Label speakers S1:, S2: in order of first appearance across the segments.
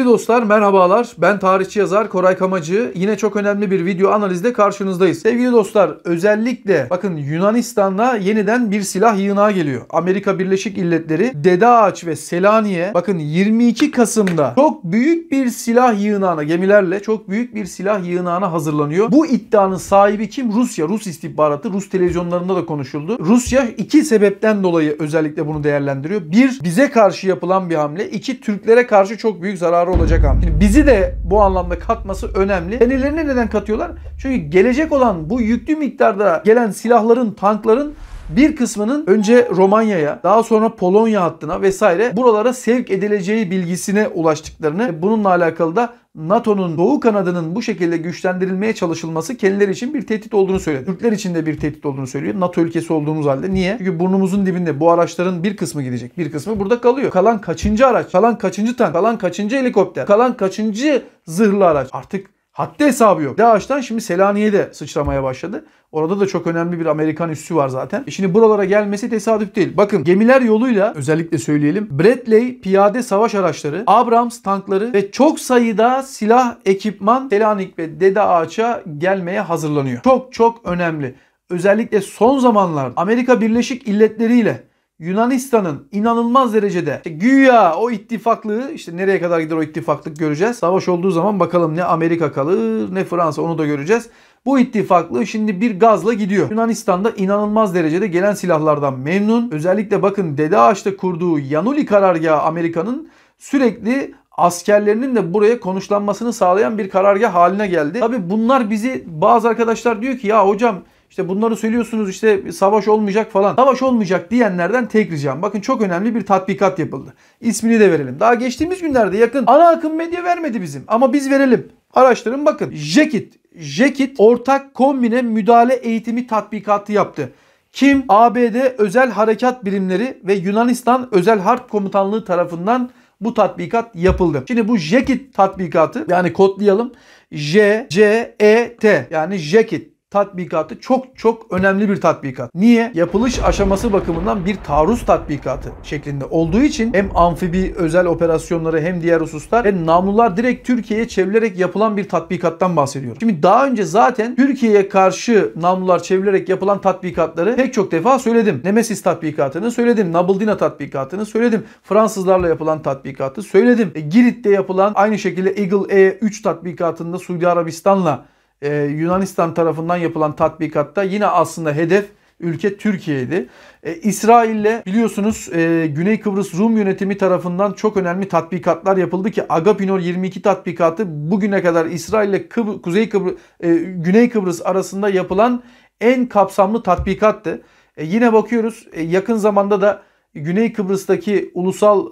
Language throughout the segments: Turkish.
S1: Sevgili dostlar merhabalar ben tarihçi yazar Koray Kamacı yine çok önemli bir video analizde karşınızdayız. Sevgili dostlar özellikle bakın Yunanistan'da yeniden bir silah yığına geliyor. Amerika Birleşik İlletleri Dede Ağaç ve Selanik'e bakın 22 Kasım'da çok büyük bir silah yığınağına gemilerle çok büyük bir silah yığınağına hazırlanıyor. Bu iddianın sahibi kim? Rusya. Rus istihbaratı Rus televizyonlarında da konuşuldu. Rusya iki sebepten dolayı özellikle bunu değerlendiriyor. Bir bize karşı yapılan bir hamle. iki Türklere karşı çok büyük zararı olacak hamle. Şimdi bizi de bu anlamda katması önemli. Kendilerine neden katıyorlar? Çünkü gelecek olan bu yüklü miktarda gelen silahların, tankların bir kısmının önce Romanya'ya, daha sonra Polonya hattına vesaire buralara sevk edileceği bilgisine ulaştıklarını, bununla alakalı da NATO'nun doğu kanadının bu şekilde güçlendirilmeye çalışılması kendileri için bir tehdit olduğunu söyledi. Türkler için de bir tehdit olduğunu söylüyor. NATO ülkesi olduğumuz halde. Niye? Çünkü burnumuzun dibinde bu araçların bir kısmı gidecek. Bir kısmı burada kalıyor. Kalan kaçıncı araç? Kalan kaçıncı tank? Kalan kaçıncı helikopter? Kalan kaçıncı zırhlı araç? Artık Hatta hesabı yok. DAEŞ'ten şimdi Selanik'e sıçramaya başladı. Orada da çok önemli bir Amerikan üssü var zaten. E şimdi buralara gelmesi tesadüf değil. Bakın gemiler yoluyla özellikle söyleyelim. Bradley piyade savaş araçları, Abrams tankları ve çok sayıda silah, ekipman Selanik ve Dede Ağaç'a gelmeye hazırlanıyor. Çok çok önemli. Özellikle son zamanlarda Amerika Birleşik İlletleri ile Yunanistan'ın inanılmaz derecede işte güya o ittifaklığı işte nereye kadar gider o ittifaklık göreceğiz. Savaş olduğu zaman bakalım ne Amerika kalır ne Fransa onu da göreceğiz. Bu ittifaklığı şimdi bir gazla gidiyor. Yunanistan'da inanılmaz derecede gelen silahlardan memnun. Özellikle bakın Dede Ağaç'ta kurduğu Yanuli karargahı Amerika'nın sürekli askerlerinin de buraya konuşlanmasını sağlayan bir karargah haline geldi. Tabi bunlar bizi bazı arkadaşlar diyor ki ya hocam işte bunları söylüyorsunuz işte savaş olmayacak falan. Savaş olmayacak diyenlerden tek ricam. Bakın çok önemli bir tatbikat yapıldı. İsmini de verelim. Daha geçtiğimiz günlerde yakın ana akım medya vermedi bizim. Ama biz verelim. Araştırın bakın. Jekit. Jekit ortak kombine müdahale eğitimi tatbikatı yaptı. Kim? ABD Özel Harekat Birimleri ve Yunanistan Özel Harp Komutanlığı tarafından bu tatbikat yapıldı. Şimdi bu JEKIT tatbikatı yani kodlayalım. J, C, E, T yani JEKIT tatbikatı çok çok önemli bir tatbikat. Niye? Yapılış aşaması bakımından bir taarruz tatbikatı şeklinde olduğu için hem amfibi özel operasyonları hem diğer hususlar ve namlular direkt Türkiye'ye çevrilerek yapılan bir tatbikattan bahsediyorum. Şimdi daha önce zaten Türkiye'ye karşı namlular çevrilerek yapılan tatbikatları pek çok defa söyledim. Nemesis tatbikatını söyledim. Nabıldina tatbikatını söyledim. Fransızlarla yapılan tatbikatı söyledim. E, Girit'te yapılan aynı şekilde Eagle E3 tatbikatında Suudi Arabistan'la e, Yunanistan tarafından yapılan tatbikatta yine aslında hedef ülke Türkiye'ydi. E, İsrail'le biliyorsunuz e, Güney Kıbrıs Rum yönetimi tarafından çok önemli tatbikatlar yapıldı ki Agapinor 22 tatbikatı bugüne kadar İsrail'le Kıbr Kuzey Kıbrıs e, Güney Kıbrıs arasında yapılan en kapsamlı tatbikattı. E, yine bakıyoruz e, yakın zamanda da Güney Kıbrıs'taki Ulusal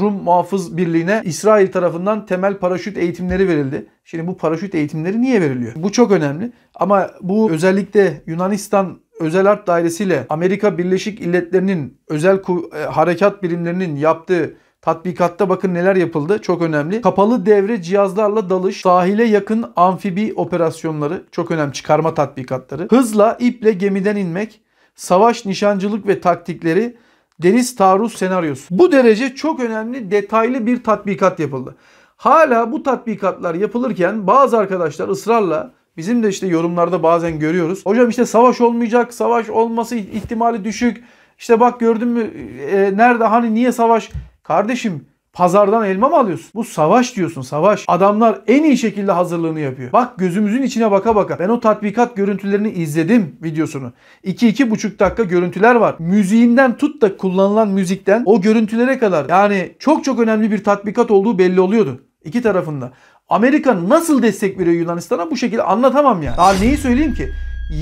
S1: Rum Muhafız Birliği'ne İsrail tarafından temel paraşüt eğitimleri verildi. Şimdi bu paraşüt eğitimleri niye veriliyor? Bu çok önemli. Ama bu özellikle Yunanistan Özel Harp Dairesi ile Amerika Birleşik İlletleri'nin özel e, harekat birimlerinin yaptığı Tatbikatta bakın neler yapıldı. Çok önemli. Kapalı devre cihazlarla dalış, sahile yakın amfibi operasyonları, çok önemli çıkarma tatbikatları, hızla iple gemiden inmek, savaş nişancılık ve taktikleri, deniz taarruz senaryosu. Bu derece çok önemli detaylı bir tatbikat yapıldı. Hala bu tatbikatlar yapılırken bazı arkadaşlar ısrarla bizim de işte yorumlarda bazen görüyoruz. Hocam işte savaş olmayacak, savaş olması ihtimali düşük. İşte bak gördün mü e, nerede hani niye savaş? Kardeşim Pazardan elma mı alıyorsun? Bu savaş diyorsun savaş. Adamlar en iyi şekilde hazırlığını yapıyor. Bak gözümüzün içine baka baka. Ben o tatbikat görüntülerini izledim videosunu. 2-2,5 dakika görüntüler var. Müziğinden tut da kullanılan müzikten o görüntülere kadar yani çok çok önemli bir tatbikat olduğu belli oluyordu. iki tarafında. Amerika nasıl destek veriyor Yunanistan'a bu şekilde anlatamam yani. Daha neyi söyleyeyim ki?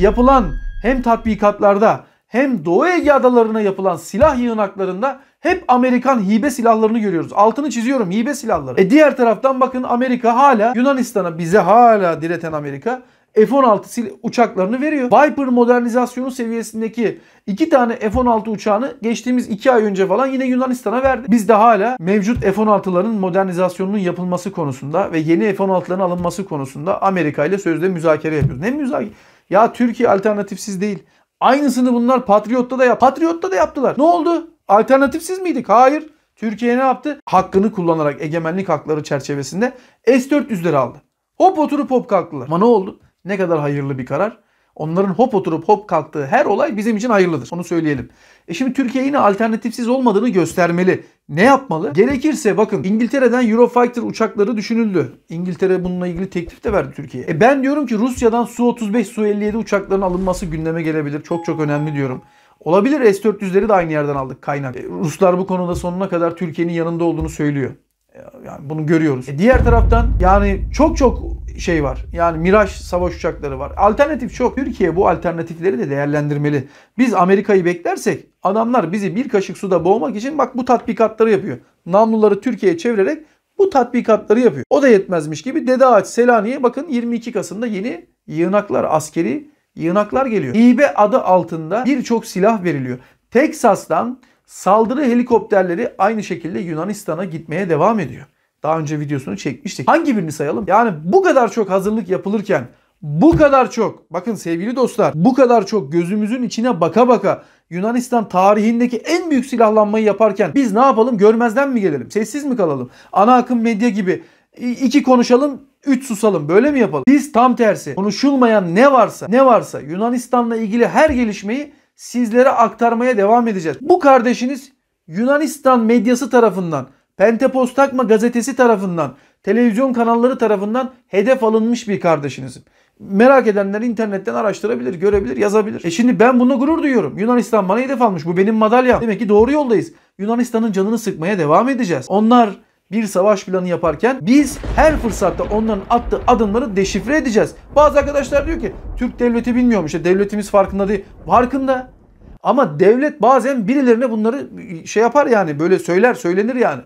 S1: Yapılan hem tatbikatlarda hem Doğu Ege adalarına yapılan silah yığınaklarında hep Amerikan hibe silahlarını görüyoruz. Altını çiziyorum hibe silahları. E diğer taraftan bakın Amerika hala Yunanistan'a bize hala direten Amerika F-16 uçaklarını veriyor. Viper modernizasyonu seviyesindeki iki tane F-16 uçağını geçtiğimiz iki ay önce falan yine Yunanistan'a verdi. Biz de hala mevcut F-16'ların modernizasyonunun yapılması konusunda ve yeni F-16'ların alınması konusunda Amerika ile sözde müzakere yapıyoruz. Ne müzakere? Ya Türkiye alternatifsiz değil. Aynısını bunlar Patriot'ta da yap. Patriot'ta da yaptılar. Ne oldu? Alternatifsiz miydik? Hayır. Türkiye ne yaptı? Hakkını kullanarak egemenlik hakları çerçevesinde S-400'leri aldı. Hop oturup hop kalktılar. Ama ne oldu? Ne kadar hayırlı bir karar. Onların hop oturup hop kalktığı her olay bizim için hayırlıdır. Onu söyleyelim. E şimdi Türkiye yine alternatifsiz olmadığını göstermeli. Ne yapmalı? Gerekirse bakın İngiltere'den Eurofighter uçakları düşünüldü. İngiltere bununla ilgili teklif de verdi Türkiye'ye. E ben diyorum ki Rusya'dan Su-35, Su-57 uçaklarının alınması gündeme gelebilir. Çok çok önemli diyorum. Olabilir S-400'leri de aynı yerden aldık kaynak. E, Ruslar bu konuda sonuna kadar Türkiye'nin yanında olduğunu söylüyor. E, yani bunu görüyoruz. E, diğer taraftan yani çok çok şey var. Yani Miraj savaş uçakları var. Alternatif çok. Türkiye bu alternatifleri de değerlendirmeli. Biz Amerika'yı beklersek adamlar bizi bir kaşık suda boğmak için bak bu tatbikatları yapıyor. Namluları Türkiye'ye çevirerek bu tatbikatları yapıyor. O da yetmezmiş gibi Dede Ağaç Selanik'e bakın 22 Kasım'da yeni yığınaklar askeri yığınaklar geliyor. Hibe adı altında birçok silah veriliyor. Teksas'tan saldırı helikopterleri aynı şekilde Yunanistan'a gitmeye devam ediyor. Daha önce videosunu çekmiştik. Hangi birini sayalım? Yani bu kadar çok hazırlık yapılırken bu kadar çok bakın sevgili dostlar bu kadar çok gözümüzün içine baka baka Yunanistan tarihindeki en büyük silahlanmayı yaparken biz ne yapalım görmezden mi gelelim? Sessiz mi kalalım? Ana akım medya gibi iki konuşalım 3 susalım böyle mi yapalım? Biz tam tersi konuşulmayan ne varsa ne varsa Yunanistan'la ilgili her gelişmeyi sizlere aktarmaya devam edeceğiz. Bu kardeşiniz Yunanistan medyası tarafından, Pentepostakma gazetesi tarafından, televizyon kanalları tarafından hedef alınmış bir kardeşinizim. Merak edenler internetten araştırabilir, görebilir, yazabilir. E şimdi ben buna gurur duyuyorum. Yunanistan bana hedef almış. Bu benim madalyam. Demek ki doğru yoldayız. Yunanistan'ın canını sıkmaya devam edeceğiz. Onlar bir savaş planı yaparken biz her fırsatta onların attığı adımları deşifre edeceğiz. Bazı arkadaşlar diyor ki Türk devleti bilmiyormuş ya devletimiz farkında değil. Farkında. Ama devlet bazen birilerine bunları ıı, şey yapar yani böyle söyler söylenir yani.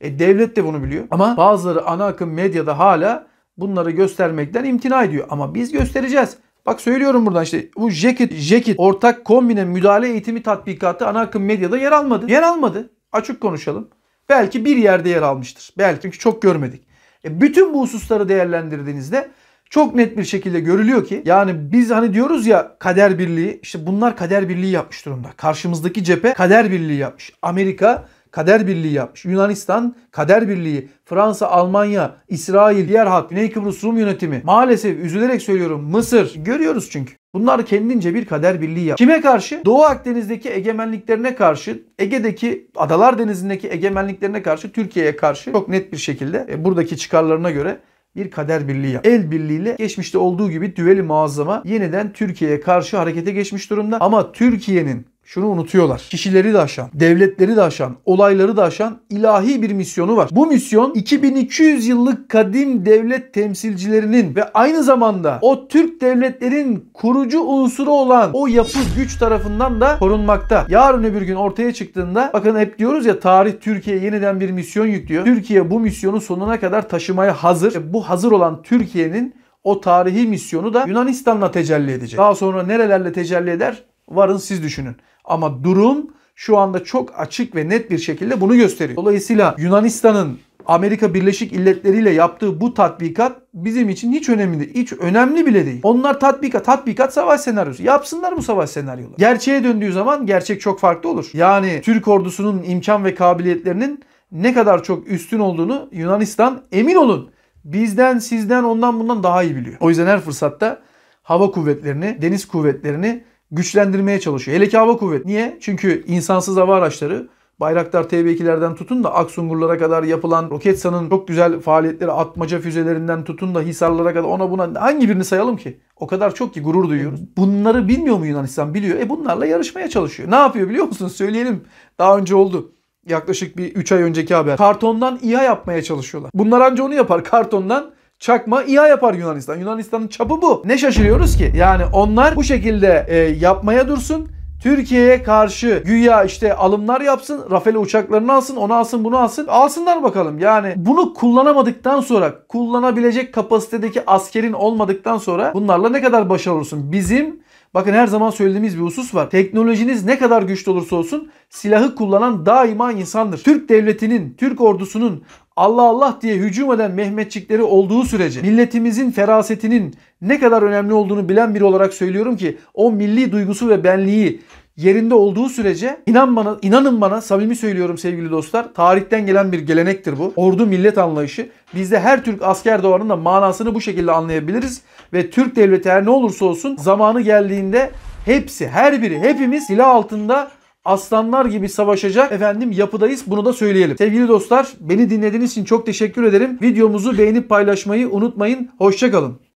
S1: E devlet de bunu biliyor. Ama bazıları ana akım medyada hala bunları göstermekten imtina ediyor. Ama biz göstereceğiz. Bak söylüyorum buradan işte bu Jacket, Jacket ortak kombine müdahale eğitimi tatbikatı ana akım medyada yer almadı. Yer almadı. Açık konuşalım. Belki bir yerde yer almıştır. Belki çünkü çok görmedik. E bütün bu hususları değerlendirdiğinizde çok net bir şekilde görülüyor ki yani biz hani diyoruz ya kader birliği işte bunlar kader birliği yapmış durumda. Karşımızdaki cephe kader birliği yapmış. Amerika kader birliği yapmış. Yunanistan kader birliği, Fransa, Almanya, İsrail, diğer halk, Güney Kıbrıs Rum yönetimi. Maalesef üzülerek söylüyorum Mısır. Görüyoruz çünkü. Bunlar kendince bir kader birliği yap. Kime karşı? Doğu Akdeniz'deki egemenliklerine karşı, Ege'deki Adalar Denizi'ndeki egemenliklerine karşı, Türkiye'ye karşı çok net bir şekilde e, buradaki çıkarlarına göre bir kader birliği yap. El birliğiyle geçmişte olduğu gibi düveli muazzama yeniden Türkiye'ye karşı harekete geçmiş durumda. Ama Türkiye'nin şunu unutuyorlar. Kişileri de aşan, devletleri de aşan, olayları da aşan ilahi bir misyonu var. Bu misyon 2200 yıllık kadim devlet temsilcilerinin ve aynı zamanda o Türk devletlerin kurucu unsuru olan o yapı güç tarafından da korunmakta. Yarın öbür gün ortaya çıktığında bakın hep diyoruz ya tarih Türkiye'ye yeniden bir misyon yüklüyor. Türkiye bu misyonu sonuna kadar taşımaya hazır. E bu hazır olan Türkiye'nin o tarihi misyonu da Yunanistan'la tecelli edecek. Daha sonra nerelerle tecelli eder? varın siz düşünün. Ama durum şu anda çok açık ve net bir şekilde bunu gösteriyor. Dolayısıyla Yunanistan'ın Amerika Birleşik İlletleri'yle yaptığı bu tatbikat bizim için hiç önemli değil. Hiç önemli bile değil. Onlar tatbikat, tatbikat savaş senaryosu. Yapsınlar bu savaş senaryoları. Gerçeğe döndüğü zaman gerçek çok farklı olur. Yani Türk ordusunun imkan ve kabiliyetlerinin ne kadar çok üstün olduğunu Yunanistan emin olun bizden, sizden, ondan bundan daha iyi biliyor. O yüzden her fırsatta hava kuvvetlerini, deniz kuvvetlerini güçlendirmeye çalışıyor. Hele ki hava kuvvet. Niye? Çünkü insansız hava araçları Bayraktar TB2'lerden tutun da Aksungurlara kadar yapılan Roketsan'ın çok güzel faaliyetleri atmaca füzelerinden tutun da Hisarlara kadar ona buna hangi birini sayalım ki? O kadar çok ki gurur duyuyoruz. Bunları bilmiyor mu Yunanistan? Biliyor. E bunlarla yarışmaya çalışıyor. Ne yapıyor biliyor musunuz? Söyleyelim. Daha önce oldu. Yaklaşık bir 3 ay önceki haber. Kartondan İHA yapmaya çalışıyorlar. Bunlar anca onu yapar. Kartondan çakma İHA yapar Yunanistan. Yunanistan'ın çapı bu. Ne şaşırıyoruz ki? Yani onlar bu şekilde e, yapmaya dursun. Türkiye'ye karşı güya işte alımlar yapsın, Rafale uçaklarını alsın, onu alsın, bunu alsın. Alsınlar bakalım. Yani bunu kullanamadıktan sonra, kullanabilecek kapasitedeki askerin olmadıktan sonra bunlarla ne kadar başarılı olursun? Bizim Bakın her zaman söylediğimiz bir husus var. Teknolojiniz ne kadar güçlü olursa olsun silahı kullanan daima insandır. Türk devletinin, Türk ordusunun Allah Allah diye hücum eden Mehmetçikleri olduğu sürece milletimizin ferasetinin ne kadar önemli olduğunu bilen biri olarak söylüyorum ki o milli duygusu ve benliği yerinde olduğu sürece inan bana, inanın bana samimi söylüyorum sevgili dostlar. Tarihten gelen bir gelenektir bu. Ordu millet anlayışı. bizde her Türk asker doğanın da manasını bu şekilde anlayabiliriz. Ve Türk devleti her ne olursa olsun zamanı geldiğinde hepsi her biri hepimiz silah altında aslanlar gibi savaşacak efendim yapıdayız. Bunu da söyleyelim. Sevgili dostlar beni dinlediğiniz için çok teşekkür ederim. Videomuzu beğenip paylaşmayı unutmayın. Hoşçakalın.